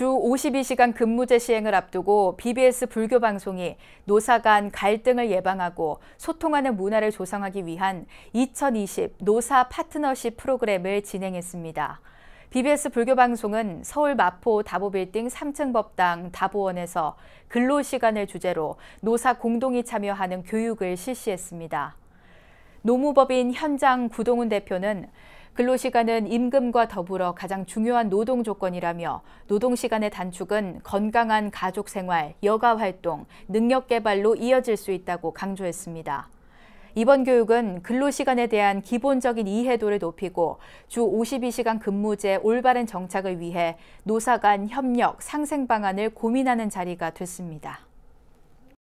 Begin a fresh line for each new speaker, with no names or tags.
주 52시간 근무제 시행을 앞두고 BBS 불교 방송이 노사 간 갈등을 예방하고 소통하는 문화를 조성하기 위한 2020 노사 파트너십 프로그램을 진행했습니다. BBS 불교 방송은 서울 마포 다보빌딩 3층 법당 다보원에서 근로시간을 주제로 노사 공동이 참여하는 교육을 실시했습니다. 노무법인 현장 구동훈 대표는 근로시간은 임금과 더불어 가장 중요한 노동 조건이라며 노동시간의 단축은 건강한 가족생활, 여가활동, 능력개발로 이어질 수 있다고 강조했습니다. 이번 교육은 근로시간에 대한 기본적인 이해도를 높이고 주 52시간 근무제 올바른 정착을 위해 노사 간 협력, 상생 방안을 고민하는 자리가 됐습니다.